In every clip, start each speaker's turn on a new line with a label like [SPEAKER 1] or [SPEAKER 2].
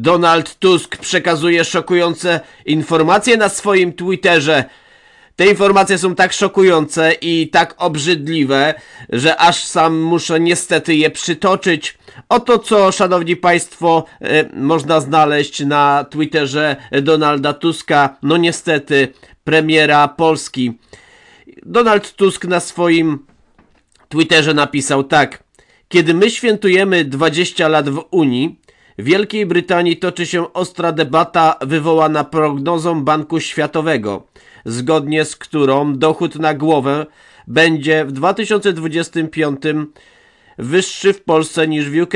[SPEAKER 1] Donald Tusk przekazuje szokujące informacje na swoim Twitterze. Te informacje są tak szokujące i tak obrzydliwe, że aż sam muszę niestety je przytoczyć. Oto co, szanowni państwo, e, można znaleźć na Twitterze Donalda Tuska, no niestety, premiera Polski. Donald Tusk na swoim Twitterze napisał tak. Kiedy my świętujemy 20 lat w Unii, w Wielkiej Brytanii toczy się ostra debata wywołana prognozą Banku Światowego, zgodnie z którą dochód na głowę będzie w 2025 wyższy w Polsce niż w UK.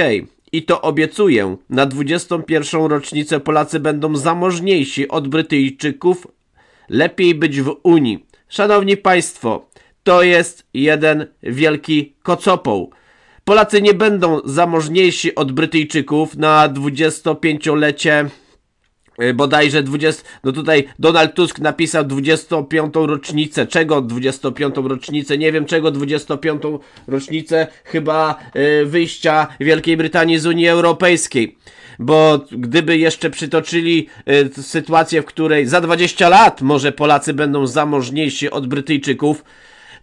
[SPEAKER 1] I to obiecuję, na 21. rocznicę Polacy będą zamożniejsi od Brytyjczyków. Lepiej być w Unii. Szanowni Państwo, to jest jeden wielki kocopoł. Polacy nie będą zamożniejsi od Brytyjczyków na 25-lecie y, bodajże 20, no tutaj Donald Tusk napisał 25. rocznicę, czego 25. rocznicę, nie wiem czego 25. rocznicę chyba y, wyjścia Wielkiej Brytanii z Unii Europejskiej, bo gdyby jeszcze przytoczyli y, sytuację, w której za 20 lat może Polacy będą zamożniejsi od Brytyjczyków,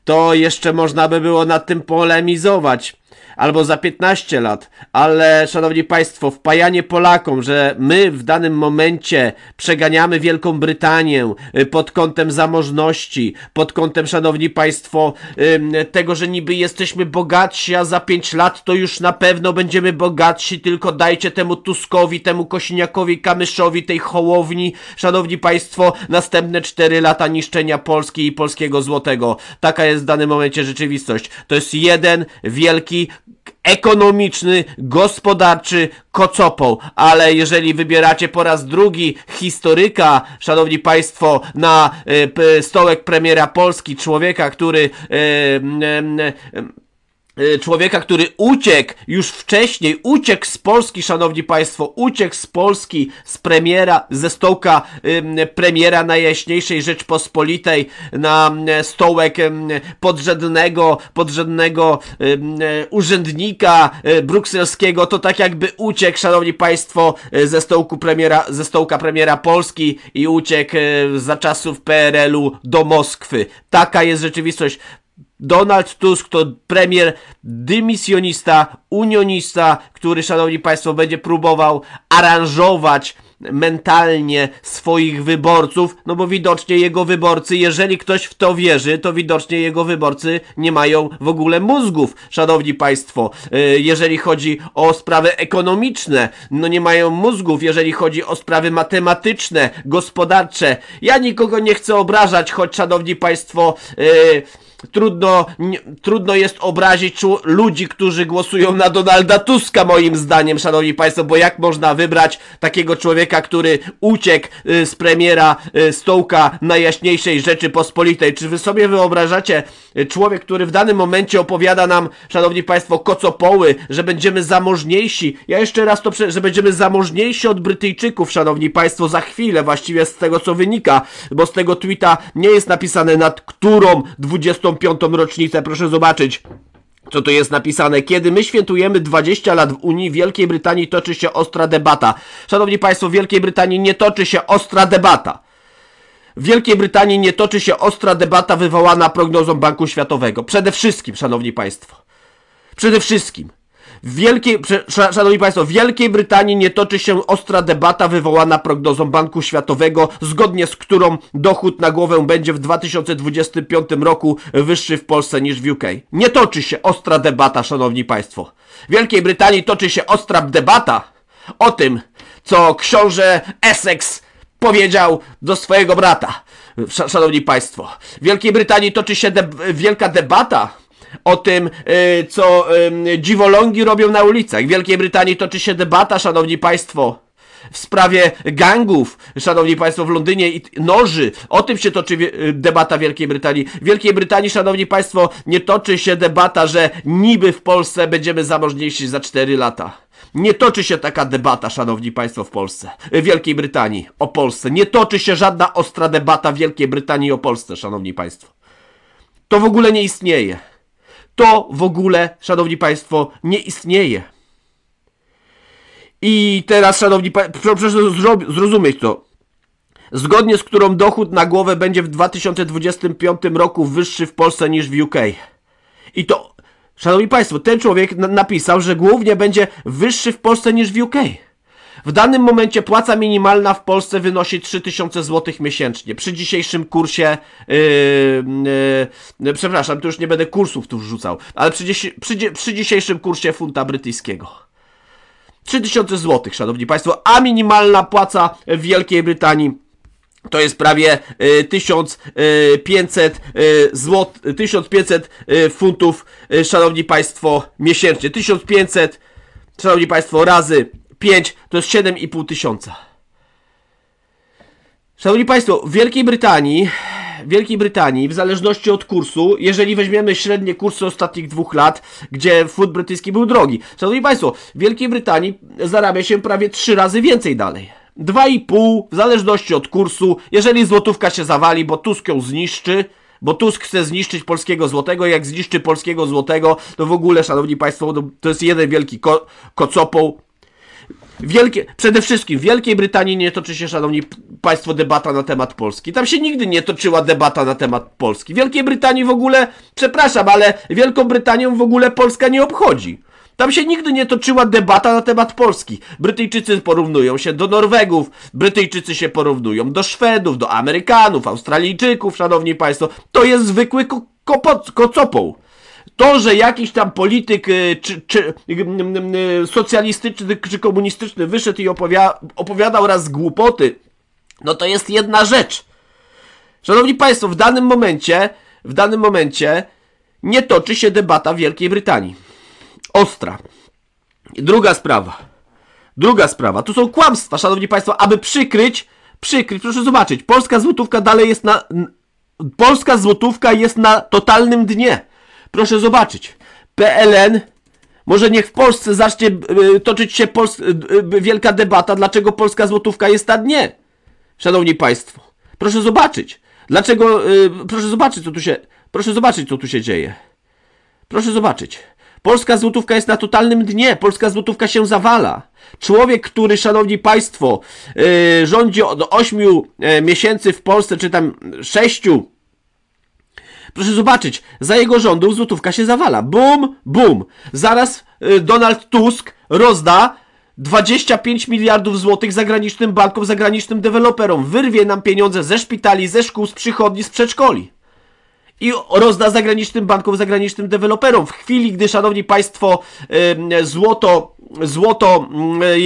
[SPEAKER 1] to jeszcze można by było nad tym polemizować albo za 15 lat, ale szanowni państwo, wpajanie Polakom, że my w danym momencie przeganiamy Wielką Brytanię y, pod kątem zamożności, pod kątem, szanowni państwo, tego, że niby jesteśmy bogatsi, a za 5 lat to już na pewno będziemy bogatsi, tylko dajcie temu Tuskowi, temu Kosiniakowi, Kamyszowi, tej Hołowni, szanowni państwo, następne 4 lata niszczenia Polski i polskiego złotego. Taka jest w danym momencie rzeczywistość. To jest jeden wielki ekonomiczny, gospodarczy kocopoł. Ale jeżeli wybieracie po raz drugi historyka, szanowni państwo, na e, stołek premiera Polski, człowieka, który e, e, Y, człowieka, który uciekł już wcześniej, uciekł z Polski, szanowni państwo, uciekł z Polski, z premiera, ze stołka premiera najjaśniejszej Rzeczpospolitej na y, stołek podrzędnego, podrzędnego y, urzędnika brukselskiego, to tak jakby uciekł, szanowni państwo, ze stołku premiera, ze stołka premiera Polski i uciekł za czasów PRL-u do Moskwy. Taka jest rzeczywistość. Donald Tusk to premier dymisjonista, unionista, który, szanowni państwo, będzie próbował aranżować mentalnie swoich wyborców, no bo widocznie jego wyborcy, jeżeli ktoś w to wierzy, to widocznie jego wyborcy nie mają w ogóle mózgów, szanowni państwo. Y, jeżeli chodzi o sprawy ekonomiczne, no nie mają mózgów, jeżeli chodzi o sprawy matematyczne, gospodarcze. Ja nikogo nie chcę obrażać, choć, szanowni państwo, yy, trudno, nie, trudno jest obrazić ludzi, którzy głosują na Donalda Tuska, moim zdaniem, szanowni państwo, bo jak można wybrać takiego człowieka, który uciekł y, z premiera y, Stołka Najjaśniejszej Rzeczypospolitej? Czy wy sobie wyobrażacie y, człowiek, który w danym momencie opowiada nam, szanowni państwo, kocopoły, że będziemy zamożniejsi? Ja jeszcze raz to, że będziemy zamożniejsi od Brytyjczyków, szanowni państwo, za chwilę właściwie z tego, co wynika, bo z tego tweeta nie jest napisane nad którą 20 25. rocznicę, proszę zobaczyć. Co tu jest napisane? Kiedy my świętujemy 20 lat w Unii, w Wielkiej Brytanii toczy się ostra debata. Szanowni Państwo, w Wielkiej Brytanii nie toczy się ostra debata. W Wielkiej Brytanii nie toczy się ostra debata wywołana prognozą Banku Światowego. Przede wszystkim, Szanowni Państwo. Przede wszystkim. W Wielkiej, szanowni Państwo, w Wielkiej Brytanii nie toczy się ostra debata wywołana prognozą Banku Światowego, zgodnie z którą dochód na głowę będzie w 2025 roku wyższy w Polsce niż w UK. Nie toczy się ostra debata, Szanowni Państwo. W Wielkiej Brytanii toczy się ostra debata o tym, co książę Essex powiedział do swojego brata. Szanowni Państwo, w Wielkiej Brytanii toczy się de wielka debata o tym, y, co y, dziwolągi robią na ulicach. W Wielkiej Brytanii toczy się debata, szanowni państwo, w sprawie gangów, szanowni państwo, w Londynie i noży. O tym się toczy y, debata w Wielkiej Brytanii. W Wielkiej Brytanii, szanowni państwo, nie toczy się debata, że niby w Polsce będziemy zamożniejsi za 4 lata. Nie toczy się taka debata, szanowni państwo, w Polsce, w Wielkiej Brytanii, o Polsce. Nie toczy się żadna ostra debata w Wielkiej Brytanii o Polsce, szanowni państwo. To w ogóle nie istnieje to w ogóle, szanowni państwo, nie istnieje. I teraz, szanowni państwo, proszę zrozumieć to. Zgodnie z którą dochód na głowę będzie w 2025 roku wyższy w Polsce niż w UK. I to, szanowni państwo, ten człowiek napisał, że głównie będzie wyższy w Polsce niż w UK. W danym momencie płaca minimalna w Polsce wynosi 3000 zł miesięcznie. Przy dzisiejszym kursie, yy, yy, yy, przepraszam, tu już nie będę kursów tu wrzucał, ale przy, przy, przy dzisiejszym kursie funta brytyjskiego. 3000 zł, szanowni państwo, a minimalna płaca w Wielkiej Brytanii to jest prawie 1500 zł, 1500 funtów, yy, szanowni państwo, miesięcznie. 1500, szanowni państwo, razy 5 to jest 7,5 tysiąca. Szanowni Państwo, w Wielkiej Brytanii, Wielkiej Brytanii, w zależności od kursu, jeżeli weźmiemy średnie kursy ostatnich dwóch lat, gdzie fut brytyjski był drogi, Szanowni Państwo, w Wielkiej Brytanii zarabia się prawie 3 razy więcej dalej. 2,5 w zależności od kursu, jeżeli złotówka się zawali, bo Tusk ją zniszczy, bo Tusk chce zniszczyć polskiego złotego, jak zniszczy polskiego złotego, to w ogóle, szanowni państwo, to jest jeden wielki ko kocopoł, Wielkie, przede wszystkim w Wielkiej Brytanii nie toczy się, szanowni państwo, debata na temat Polski. Tam się nigdy nie toczyła debata na temat Polski. W Wielkiej Brytanii w ogóle, przepraszam, ale Wielką Brytanią w ogóle Polska nie obchodzi. Tam się nigdy nie toczyła debata na temat Polski. Brytyjczycy porównują się do Norwegów, Brytyjczycy się porównują do Szwedów, do Amerykanów, Australijczyków, szanowni państwo. To jest zwykły ko kocopą. To, że jakiś tam polityk y, czy, czy, y, y, socjalistyczny czy komunistyczny wyszedł i opowiadał raz głupoty, no to jest jedna rzecz. Szanowni Państwo, w danym momencie, w danym momencie nie toczy się debata w Wielkiej Brytanii. Ostra. Druga sprawa. Druga sprawa. Tu są kłamstwa, szanowni Państwo, aby przykryć, przykryć, proszę zobaczyć, polska złotówka dalej jest na, polska złotówka jest na totalnym dnie. Proszę zobaczyć. PLN może niech w Polsce zacznie e, toczyć się Pols e, e, wielka debata, dlaczego polska złotówka jest na dnie. Szanowni Państwo, proszę zobaczyć. Dlaczego, proszę zobaczyć, co tu się, proszę zobaczyć, co tu się dzieje. Proszę zobaczyć. Polska złotówka jest na totalnym dnie. Polska złotówka się zawala. Człowiek, który, szanowni państwo, rządzi od 8 miesięcy w Polsce, czy tam 6 Proszę zobaczyć, za jego rządów złotówka się zawala. Bum, bum. Zaraz y, Donald Tusk rozda 25 miliardów złotych zagranicznym bankom, zagranicznym deweloperom. Wyrwie nam pieniądze ze szpitali, ze szkół, z przychodni, z przedszkoli. I rozda zagranicznym bankom, zagranicznym deweloperom. W chwili, gdy, szanowni państwo, y, złoto, złoto... Mm, y,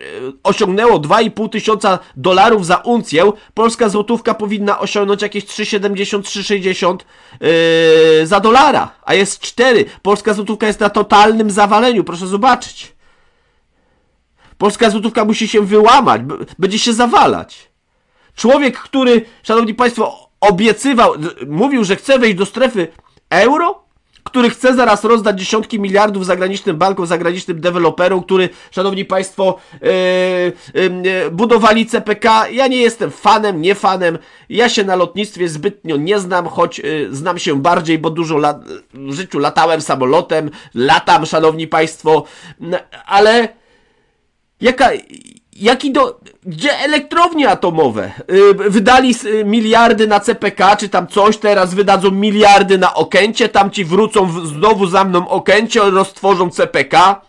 [SPEAKER 1] E, osiągnęło 2,5 tysiąca dolarów za uncję, polska złotówka powinna osiągnąć jakieś 3,70, 3,60 yy, za dolara, a jest 4. Polska złotówka jest na totalnym zawaleniu, proszę zobaczyć. Polska złotówka musi się wyłamać, będzie się zawalać. Człowiek, który, szanowni państwo, obiecywał, mówił, że chce wejść do strefy euro, który chce zaraz rozdać dziesiątki miliardów zagranicznym bankom, zagranicznym deweloperom, który, szanowni państwo, yy, yy, budowali CPK. Ja nie jestem fanem, nie fanem. Ja się na lotnictwie zbytnio nie znam, choć yy, znam się bardziej, bo dużo lat, w życiu latałem samolotem, latam, szanowni państwo, ale jaka Jaki do, gdzie elektrownie atomowe yy, wydali y, miliardy na CPK, czy tam coś, teraz wydadzą miliardy na Okęcie, tam ci wrócą w, znowu za mną Okęcie, roztworzą CPK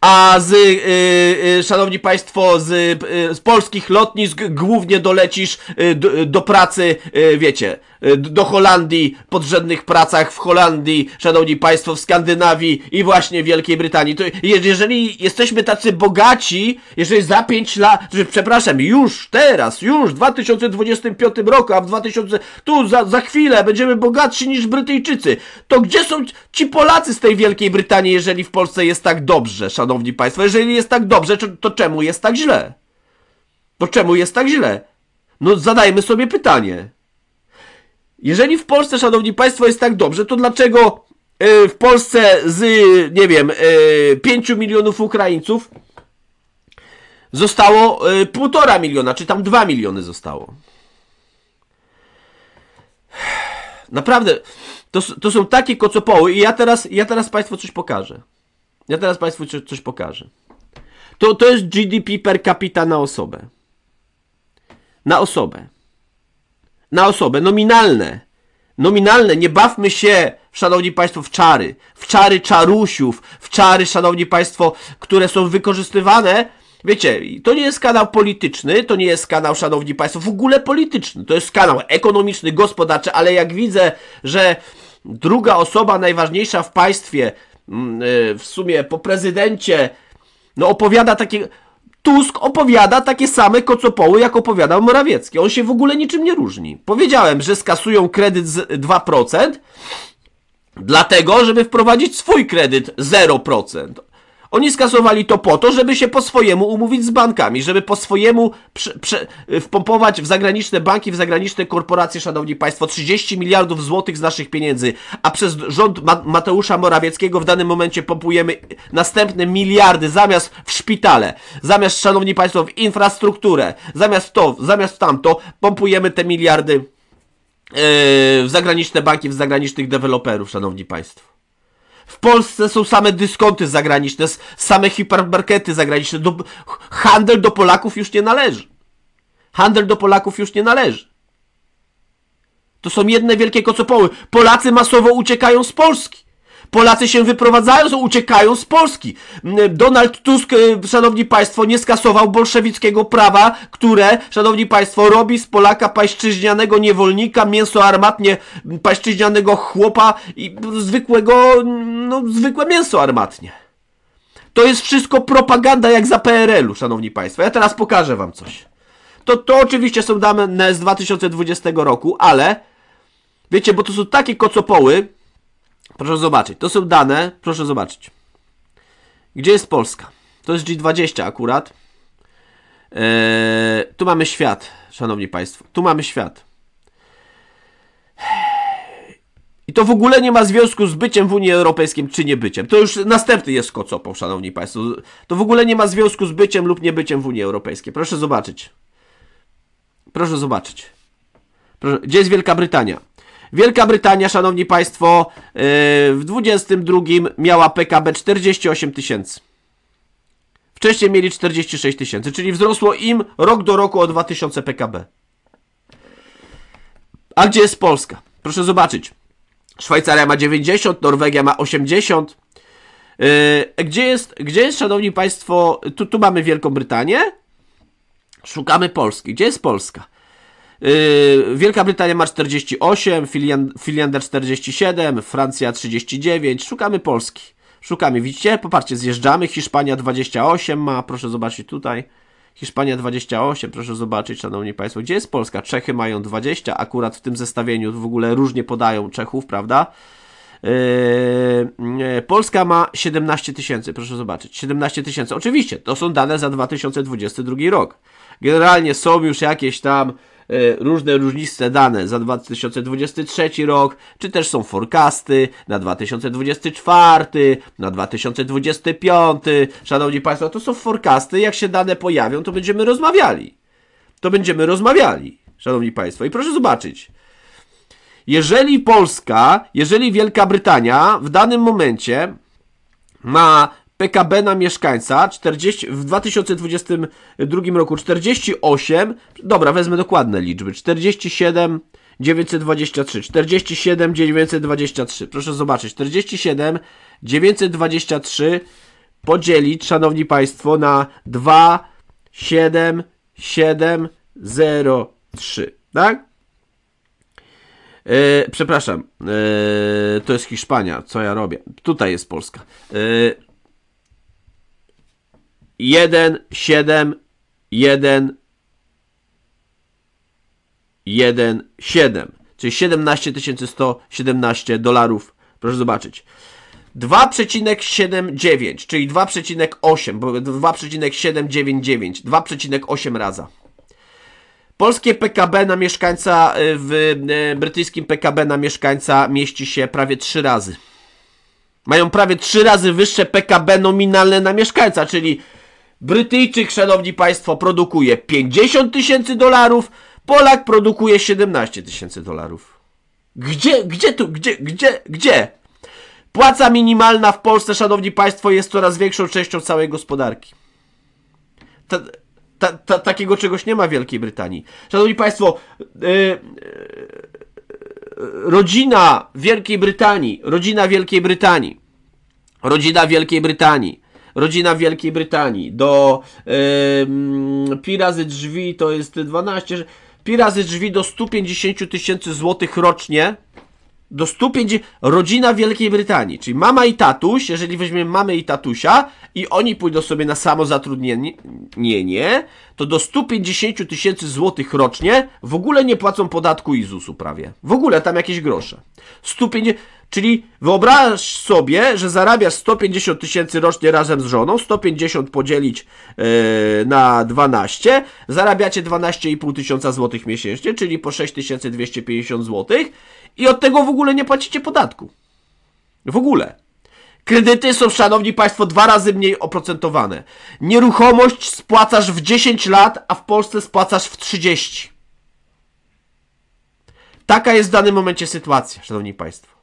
[SPEAKER 1] a z, y, y, y, szanowni państwo, z, y, y z polskich lotnisk głównie dolecisz y, do, do, pracy, wiecie, do Holandii, podrzędnych pracach w Holandii, szanowni państwo, w Skandynawii i właśnie Wielkiej Brytanii. To jeżeli jesteśmy tacy bogaci, jeżeli za 5 lat, znaczy, przepraszam, już teraz, już w 2025 roku, a w 2000, tu za, za chwilę będziemy bogatsi niż Brytyjczycy, to gdzie są ci Polacy z tej Wielkiej Brytanii, jeżeli w Polsce jest tak dobrze, szanowni szanowni państwo? Jeżeli jest tak dobrze, to czemu jest tak źle? To czemu jest tak źle? No zadajmy sobie pytanie. Jeżeli w Polsce, szanowni państwo, jest tak dobrze, to dlaczego e, w Polsce z, nie wiem, 5 e, milionów Ukraińców zostało 1,5 e, miliona, czy tam 2 miliony zostało? Naprawdę, to, to są takie kocopoły i ja teraz, ja teraz Państwu coś pokażę. Ja teraz Państwu coś pokażę. To, to jest GDP per capita na osobę. Na osobę. Na osobę. Nominalne. Nominalne. Nie bawmy się, szanowni państwo, w czary. W czary czarusiów. W czary, szanowni państwo, które są wykorzystywane. Wiecie, to nie jest kanał polityczny, to nie jest kanał, szanowni państwo, w ogóle polityczny. To jest kanał ekonomiczny, gospodarczy, ale jak widzę, że druga osoba najważniejsza w państwie Mm, y, w sumie po prezydencie, no opowiada takie... Tusk opowiada takie same kocopoły, jak opowiadał Morawiecki. On się w ogóle niczym nie różni. Powiedziałem, że skasują kredyt z 2%, dlatego, żeby wprowadzić swój kredyt 0%. Oni skasowali to po to, żeby się po swojemu umówić z bankami, żeby po swojemu przy, przy, wpompować w zagraniczne banki, w zagraniczne korporacje, szanowni państwo, 30 miliardów złotych z naszych pieniędzy, a przez rząd Mateusza Morawieckiego w danym momencie pompujemy następne miliardy zamiast w szpitale, zamiast, szanowni państwo, w infrastrukturę, zamiast to, zamiast tamto, pompujemy te miliardy yy, w zagraniczne banki, w zagranicznych deweloperów, szanowni państwo. W Polsce są same dyskonty zagraniczne, same hipermarkety zagraniczne. Do, handel do Polaków już nie należy. Handel do Polaków już nie należy. To są jedne wielkie kocopoły. Polacy masowo uciekają z Polski. Polacy się wyprowadzają, uciekają z Polski. Mm, Donald Tusk, y, szanowni państwo, nie skasował bolszewickiego prawa, które, szanowni państwo, robi z Polaka pańszczyźnianego niewolnika, mięso armatnie mm, pańszczyźnianego chłopa i mm, zwykłego, no, zwykłe mięso armatnie. To jest wszystko propaganda jak za PRL-u, szanowni państwo. Ja teraz pokażę wam coś. To, to oczywiście są dane z 2020 roku, ale wiecie, bo to są takie kocopoły, Proszę zobaczyć. To są dane. Proszę zobaczyć. Gdzie jest Polska? To jest G20 akurat. Eee, tu mamy świat, szanowni państwo. Tu mamy świat. I to w ogóle nie ma związku z byciem w Unii Europejskiej czy niebyciem. To już następny jest kocopą, szanowni państwo. To w ogóle nie ma związku z byciem lub niebyciem w Unii Europejskiej. Proszę zobaczyć. Proszę zobaczyć. Proszę. Gdzie jest Wielka Brytania? Wielka Brytania, szanowni państwo, e, w 22 miała PKB 48 tysięcy. Wcześniej mieli 46 tysięcy, czyli wzrosło im rok do roku o 2000 PKB. A gdzie jest Polska? Proszę zobaczyć. Szwajcaria ma 90, Norwegia ma 80. E, gdzie jest, gdzie jest szanowni państwo, tu, tu mamy Wielką Brytanię, szukamy Polski. Gdzie jest Polska? Yy, Wielka Brytania ma 48, Filiander 47, Francja 39. Szukamy Polski. Szukamy, widzicie? Popatrzcie, zjeżdżamy. Hiszpania 28 ma, proszę zobaczyć tutaj. Hiszpania 28, proszę zobaczyć, szanowni państwo, gdzie jest Polska? Czechy mają 20, akurat w tym zestawieniu w ogóle różnie podają Czechów, prawda? Yy, Polska ma 17 tysięcy, proszę zobaczyć, 17 tysięcy. Oczywiście, to są dane za 2022 rok. Generalnie są już jakieś tam E, różne różniste dane za 2023 rok, czy też są forecasty na 2024, na 2025. Szanowni Państwo, to są forecasty. Jak się dane pojawią, to będziemy rozmawiali. To będziemy rozmawiali, Szanowni Państwo. I proszę zobaczyć. Jeżeli Polska, jeżeli Wielka Brytania w danym momencie ma PKB na mieszkańca 40, w 2022 roku 48, dobra, wezmę dokładne liczby, 47 923, 47 923, proszę zobaczyć, 47 923 podzielić, szanowni państwo, na 2 7 7 0 3, tak? Yy, przepraszam, yy, to jest Hiszpania, co ja robię? Tutaj jest Polska. Yy, 1, 7, 1, 1, 7. Czyli 17 117 dolarów. Proszę zobaczyć. 2,79, czyli 2,8, bo 2,799, 2,8 raza. Polskie PKB na mieszkańca y, w y, brytyjskim PKB na mieszkańca mieści się prawie 3 razy. Mają prawie 3 razy wyższe PKB nominalne na mieszkańca, czyli Brytyjczyk, szanowni państwo, produkuje 50 tysięcy dolarów, Polak produkuje 17 tysięcy dolarów. Gdzie, gdzie tu, gdzie, gdzie, gdzie? Płaca minimalna w Polsce, szanowni państwo, jest coraz większą częścią całej gospodarki. Ta, ta, ta, takiego czegoś nie ma w Wielkiej Brytanii. Szanowni Państwo, yy, yy, rodzina Wielkiej Brytanii, rodzina Wielkiej Brytanii, rodzina Wielkiej Brytanii rodzina Wielkiej Brytanii, do yy, pi razy drzwi to jest 12, pi razy drzwi do 150 tysięcy złotych rocznie, do 150, rodzina Wielkiej Brytanii, czyli mama i tatuś, jeżeli weźmiemy mamę i tatusia i oni pójdą sobie na samozatrudnienie, nie, nie, to do 150 tysięcy złotych rocznie w ogóle nie płacą podatku izusu u prawie. W ogóle tam jakieś grosze. 150... Czyli wyobraź sobie, że zarabiasz 150 tysięcy rocznie razem z żoną, 150 podzielić yy, na 12, zarabiacie 12,5 tysiąca złotych miesięcznie, czyli po 6250 złotych i od tego w ogóle nie płacicie podatku. W ogóle. Kredyty są, szanowni państwo, dwa razy mniej oprocentowane. Nieruchomość spłacasz w 10 lat, a w Polsce spłacasz w 30. Taka jest w danym momencie sytuacja, szanowni państwo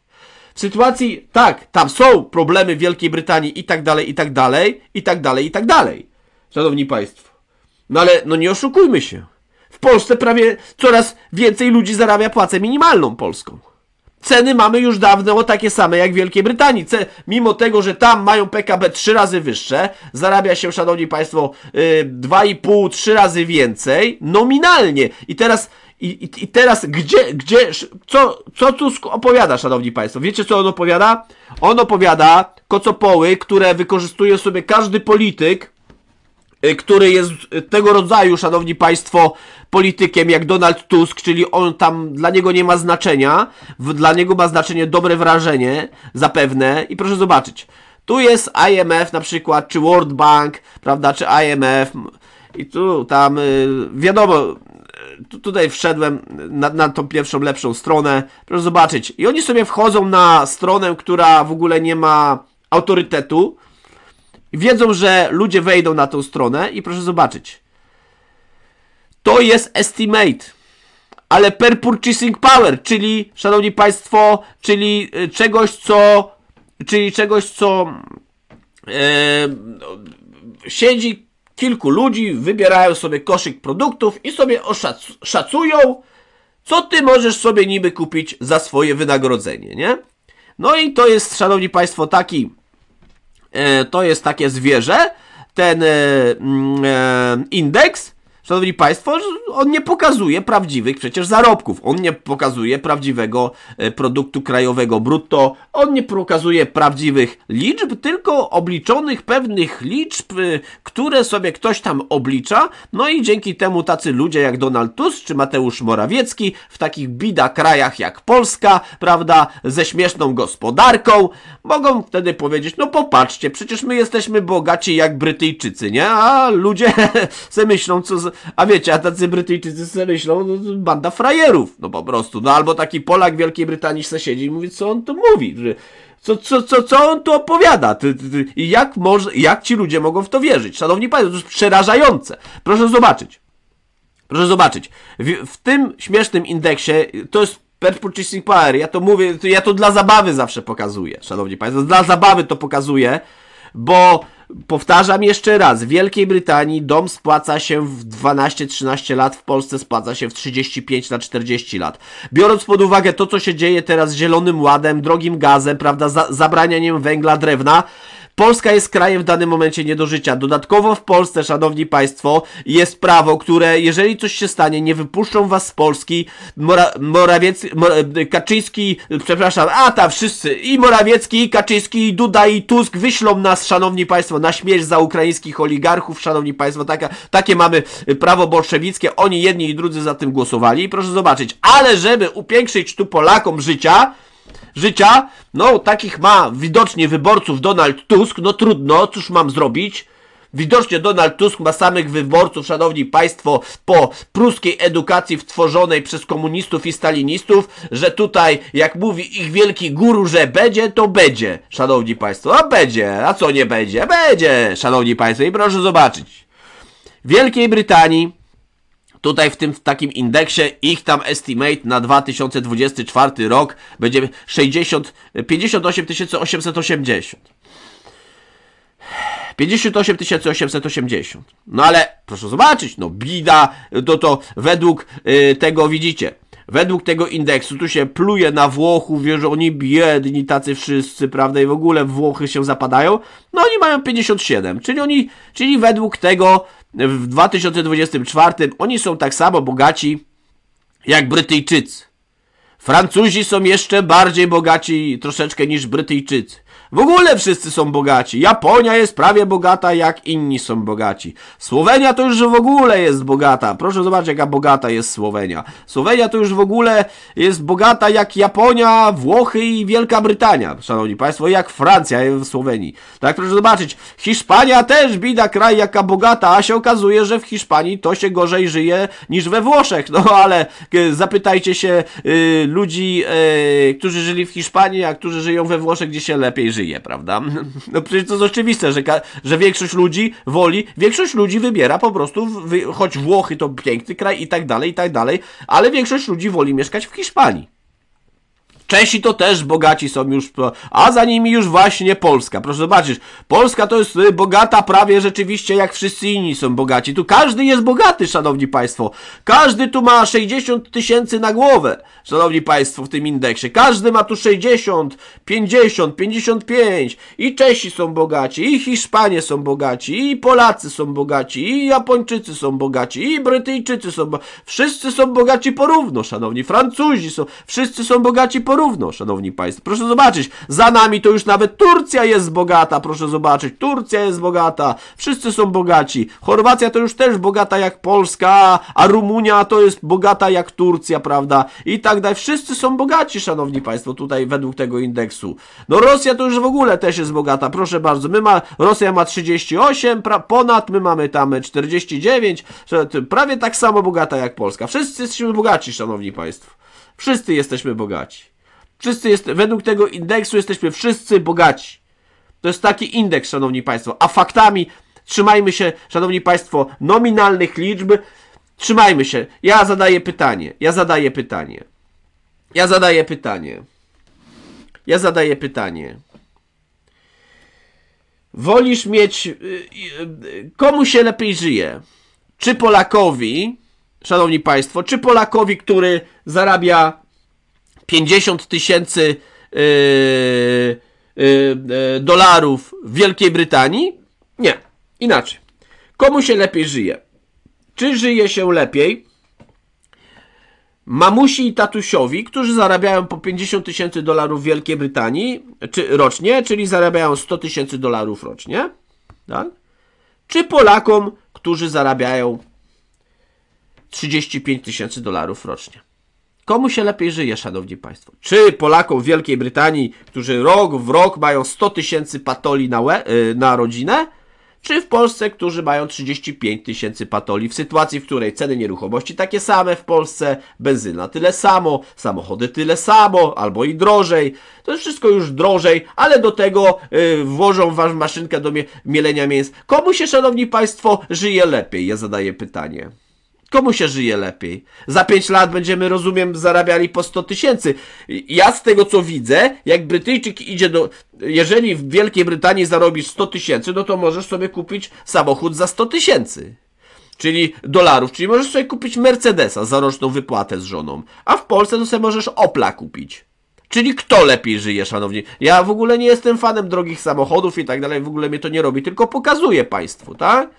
[SPEAKER 1] w sytuacji, tak, tam są problemy w Wielkiej Brytanii i tak dalej, i tak dalej, i tak dalej, i tak dalej. Szanowni Państwo. No ale, no nie oszukujmy się. W Polsce prawie coraz więcej ludzi zarabia płacę minimalną polską. Ceny mamy już dawno takie same jak w Wielkiej Brytanii. C mimo tego, że tam mają PKB trzy razy wyższe, zarabia się, szanowni państwo, 2,5-3 y, razy więcej nominalnie. I teraz i, i, i teraz gdzie, gdzie, co, co Tusk opowiada, szanowni państwo? Wiecie, co on opowiada? On opowiada kocopoły, które wykorzystuje sobie każdy polityk, y, który jest tego rodzaju, szanowni państwo, politykiem jak Donald Tusk, czyli on tam, dla niego nie ma znaczenia, dla niego ma znaczenie dobre wrażenie, zapewne, i proszę zobaczyć. Tu jest IMF na przykład, czy World Bank, prawda, czy IMF, i tu tam, y, wiadomo, tutaj wszedłem na, na tą pierwszą, lepszą stronę, proszę zobaczyć. I oni sobie wchodzą na stronę, która w ogóle nie ma autorytetu. Wiedzą, że ludzie wejdą na tą stronę i proszę zobaczyć. To jest estimate, ale per purchasing power, czyli, szanowni państwo, czyli e, czegoś, co, czyli czegoś, co yy, siedzi kilku ludzi, wybierają sobie koszyk produktów i sobie oszacują, co ty możesz sobie niby kupić za swoje wynagrodzenie, nie? No i to jest, szanowni państwo, taki, e, to jest takie zwierzę, ten e, mm, e, indeks, Szanowni Państwo, on nie pokazuje prawdziwych przecież zarobków. On nie pokazuje prawdziwego e, produktu krajowego brutto. On nie pokazuje prawdziwych liczb, tylko obliczonych pewnych liczb, e, które sobie ktoś tam oblicza. No i dzięki temu tacy ludzie jak Donald Tusk czy Mateusz Morawiecki w takich bida krajach jak Polska, prawda, ze śmieszną gospodarką, mogą wtedy powiedzieć, no popatrzcie, przecież my jesteśmy bogaci jak Brytyjczycy, nie? A ludzie se myślą, co, a wiecie, a tacy Brytyjczycy sobie myślą, no, banda frajerów, no po prostu, no albo taki Polak Wielkiej Brytanii se siedzi i mówi, co on tu mówi, że co, co, co, co on tu opowiada? Ty, ty, ty, I jak, może, jak ci ludzie mogą w to wierzyć? Szanowni Państwo, to jest przerażające. Proszę zobaczyć. Proszę zobaczyć. W, w tym śmiesznym indeksie to jest purchasing power. Ja to mówię, to, ja to dla zabawy zawsze pokazuję, szanowni Państwo. Dla zabawy to pokazuję bo powtarzam jeszcze raz, w Wielkiej Brytanii dom spłaca się w 12-13 lat, w Polsce spłaca się w 35 na 40 lat. Biorąc pod uwagę to, co się dzieje teraz z Zielonym Ładem, drogim gazem, prawda, za zabranianiem węgla, drewna, Polska jest krajem w danym momencie nie do życia. Dodatkowo w Polsce, szanowni państwo, jest prawo, które jeżeli coś się stanie, nie wypuszczą was z Polski. Mora Morawiecki, Mor Kaczyński, przepraszam, a ta wszyscy i Morawiecki, i Kaczyński, i Duda, i Tusk wyślą nas, szanowni państwo, na śmierć za ukraińskich oligarchów, szanowni państwo. Taka, takie mamy prawo bolszewickie. Oni jedni i drudzy za tym głosowali. Proszę zobaczyć. Ale żeby upiększyć tu Polakom życia, życia. No, takich ma widocznie wyborców Donald Tusk. No trudno, cóż mam zrobić? Widocznie Donald Tusk ma samych wyborców, szanowni państwo, po pruskiej edukacji wtworzonej przez komunistów i stalinistów, że tutaj, jak mówi ich wielki guru, że będzie, to będzie, szanowni państwo. A będzie, a co nie będzie? Będzie, szanowni państwo. I proszę zobaczyć. W Wielkiej Brytanii tutaj w tym takim indeksie ich tam estimate na 2024 rok będzie 60, 58 880. 58 880. No ale proszę zobaczyć, no bida, to to według y, tego widzicie. Według tego indeksu tu się pluje na Włochów, wie, że oni biedni, tacy wszyscy, prawda, i w ogóle Włochy się zapadają. No oni mają 57, czyli oni, czyli według tego w 2024 oni są tak samo bogaci jak Brytyjczycy. Francuzi są jeszcze bardziej bogaci troszeczkę niż Brytyjczycy. W ogóle wszyscy są bogaci. Japonia jest prawie bogata, jak inni są bogaci. Słowenia to już w ogóle jest bogata. Proszę zobaczyć, jaka bogata jest Słowenia. Słowenia to już w ogóle jest bogata jak Japonia, Włochy i Wielka Brytania, szanowni państwo, jak Francja w Słowenii. Tak, proszę zobaczyć, Hiszpania też bida kraj jaka bogata, a się okazuje, że w Hiszpanii to się gorzej żyje niż we Włoszech. No ale e, zapytajcie się y, ludzi, y, którzy żyli w Hiszpanii, a którzy żyją we Włoszech, gdzie się lepiej żyje żyje, prawda? No przecież to jest oczywiste, że, że większość ludzi woli, większość ludzi wybiera po prostu, choć Włochy to piękny kraj i tak dalej, i tak dalej, ale większość ludzi woli mieszkać w Hiszpanii. Czesi to też bogaci są już, a za nimi już właśnie Polska. Proszę zobaczyć, Polska to jest y, bogata prawie rzeczywiście jak wszyscy inni są bogaci. Tu każdy jest bogaty, szanowni państwo. Każdy tu ma 60 tysięcy na głowę, szanowni państwo, w tym indeksie. Każdy ma tu 60, 50, 55. I Czesi są bogaci, i Hiszpanie są bogaci, i Polacy są bogaci, i Japończycy są bogaci, i Brytyjczycy są bogaci. Wszyscy są bogaci porówno, szanowni. Francuzi są, wszyscy są bogaci porówno równo, szanowni państwo. Proszę zobaczyć, za nami to już nawet Turcja jest bogata, proszę zobaczyć, Turcja jest bogata, wszyscy są bogaci. Chorwacja to już też bogata jak Polska, a Rumunia to jest bogata jak Turcja, prawda? I tak dalej. Wszyscy są bogaci, szanowni państwo, tutaj według tego indeksu. No Rosja to już w ogóle też jest bogata, proszę bardzo. My ma, Rosja ma 38 pra, ponad, my mamy tam 49, prawie tak samo bogata jak Polska. Wszyscy jesteśmy bogaci, szanowni państwo. Wszyscy jesteśmy bogaci. Wszyscy jest, według tego indeksu jesteśmy wszyscy bogaci. To jest taki indeks, szanowni państwo. A faktami trzymajmy się, szanowni państwo, nominalnych liczb. Trzymajmy się. Ja zadaję pytanie. Ja zadaję pytanie. Ja zadaję pytanie. Ja zadaję pytanie. Wolisz mieć. Y, y, y, komu się lepiej żyje? Czy Polakowi, szanowni państwo, czy Polakowi, który zarabia 50 tysięcy e, e, e, dolarów w Wielkiej Brytanii? Nie, inaczej. Komu się lepiej żyje? Czy żyje się lepiej mamusi i tatusiowi, którzy zarabiają po 50 tysięcy dolarów w Wielkiej Brytanii czy, rocznie, czyli zarabiają 100 tysięcy dolarów rocznie, tak? czy Polakom, którzy zarabiają 35 tysięcy dolarów rocznie. Komu się lepiej żyje, szanowni państwo? Czy Polakom w Wielkiej Brytanii, którzy rok w rok mają 100 tysięcy patoli na, y, na rodzinę, czy w Polsce, którzy mają 35 tysięcy patoli, w sytuacji, w której ceny nieruchomości takie same w Polsce, benzyna tyle samo, samochody tyle samo, albo i drożej. To jest wszystko już drożej, ale do tego yy, włożą wam maszynkę do mie mielenia mięs. Komu się, szanowni państwo, żyje lepiej? Ja zadaję pytanie. Komu się żyje lepiej? Za 5 lat będziemy, rozumiem, zarabiali po 100 tysięcy. Ja z tego co widzę, jak Brytyjczyk idzie do. Jeżeli w Wielkiej Brytanii zarobisz 100 tysięcy, no to możesz sobie kupić samochód za 100 tysięcy. Czyli dolarów, czyli możesz sobie kupić Mercedesa za roczną wypłatę z żoną. A w Polsce to sobie możesz Opla kupić. Czyli kto lepiej żyje, szanowni? Ja w ogóle nie jestem fanem drogich samochodów i tak dalej, w ogóle mnie to nie robi, tylko pokazuję państwu, tak?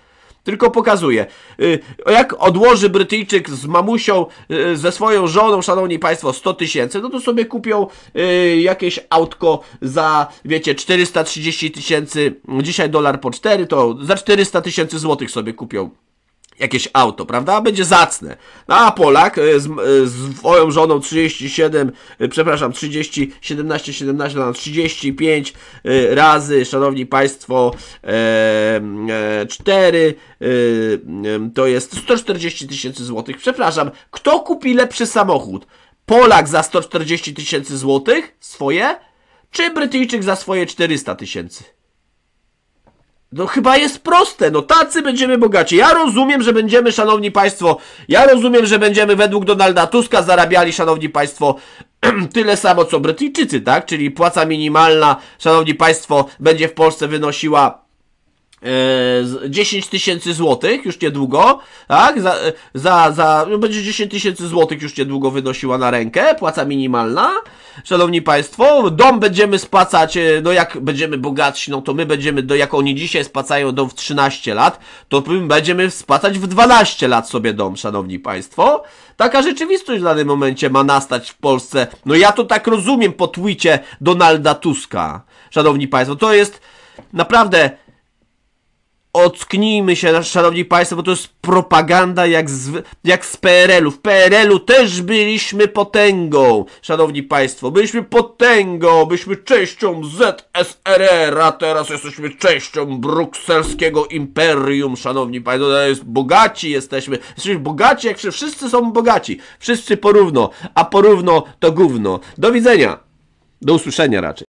[SPEAKER 1] Tylko pokazuje. Y, jak odłoży Brytyjczyk z mamusią, y, ze swoją żoną, szanowni państwo, 100 tysięcy, no to sobie kupią y, jakieś autko za, wiecie, 430 tysięcy, dzisiaj dolar po 4, to za 400 tysięcy złotych sobie kupią jakieś auto, prawda? Będzie zacne. No, a Polak e, z, e, z swoją żoną 37, e, przepraszam, 30, 17, 17, no, 35 razy, szanowni państwo, 4, to jest 140 tysięcy złotych. Przepraszam, kto kupi lepszy samochód? Polak za 140 tysięcy złotych swoje, czy Brytyjczyk za swoje 400 tysięcy? No chyba jest proste, no tacy będziemy bogaci. Ja rozumiem, że będziemy, szanowni państwo, ja rozumiem, że będziemy według Donalda Tuska zarabiali, szanowni państwo, tyle samo co Brytyjczycy, tak? Czyli płaca minimalna, szanowni państwo, będzie w Polsce wynosiła 10 e, tysięcy złotych już niedługo, tak? Za, e, za, za no będzie 10 tysięcy złotych już niedługo wynosiła na rękę, płaca minimalna. Szanowni Państwo, dom będziemy spłacać, e, no jak będziemy bogatsi, no to my będziemy, do, no jak oni dzisiaj spłacają dom w 13 lat, to my będziemy spłacać w 12 lat sobie dom, Szanowni Państwo. Taka rzeczywistość w danym momencie ma nastać w Polsce. No ja to tak rozumiem po twicie Donalda Tuska, Szanowni Państwo. To jest naprawdę Ocknijmy się, szanowni państwo, bo to jest propaganda jak z, jak z PRL-u. W PRL-u też byliśmy potęgą, szanowni państwo. Byliśmy potęgą, byliśmy częścią ZSRR, a teraz jesteśmy częścią brukselskiego imperium, szanowni państwo. Teraz jest bogaci jesteśmy. Jesteśmy bogaci, jak wszyscy są bogaci. Wszyscy porówno, a porówno to gówno. Do widzenia. Do usłyszenia raczej.